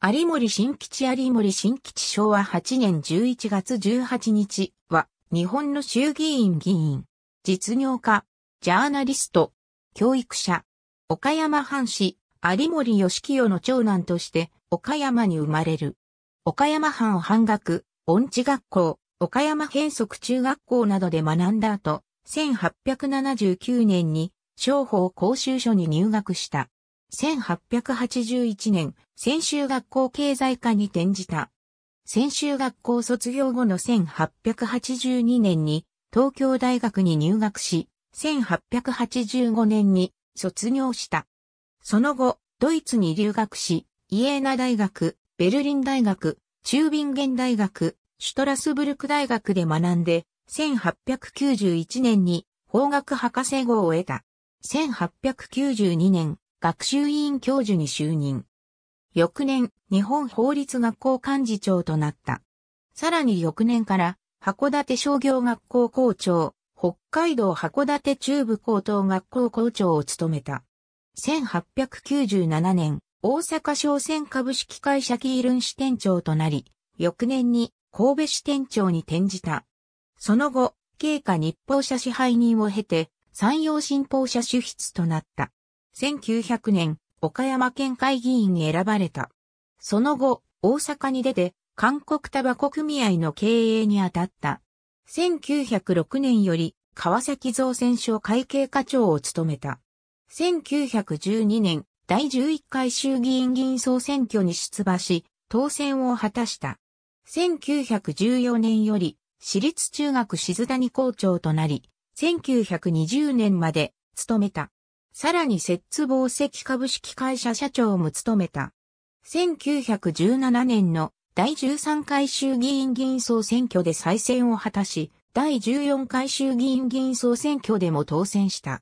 有森新吉有森新吉昭和8年11月18日は日本の衆議院議員、実業家、ジャーナリスト、教育者、岡山藩士、有森義清の長男として岡山に生まれる。岡山藩を半学、音痴学校、岡山変則中学校などで学んだ後、1879年に商法講習所に入学した。1881年、専修学校経済科に転じた。専修学校卒業後の1882年に東京大学に入学し、1885年に卒業した。その後、ドイツに留学し、イエーナ大学、ベルリン大学、チュービンゲン大学、シュトラスブルク大学で学んで、1891年に法学博士号を得た。1892年、学習委員教授に就任。翌年、日本法律学校幹事長となった。さらに翌年から、函館商業学校校長、北海道函館中部高等学校校長を務めた。1897年、大阪商船株式会社キールン支店長となり、翌年に神戸支店長に転じた。その後、経過日報社支配人を経て、山陽新報社主筆となった。1900年、岡山県会議員に選ばれた。その後、大阪に出て、韓国タバコ組合の経営に当たった。1906年より、川崎造船所会計課長を務めた。1912年、第11回衆議院議員総選挙に出馬し、当選を果たした。1914年より、私立中学静谷校長となり、1920年まで、務めた。さらに摂津宝石株式会社社長も務めた。1917年の第13回衆議院議員総選挙で再選を果たし、第14回衆議院議員総選挙でも当選した。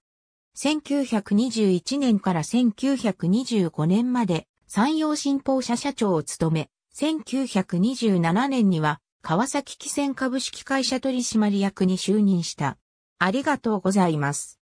1921年から1925年まで山陽新報社社長を務め、1927年には川崎汽船株式会社取締役に就任した。ありがとうございます。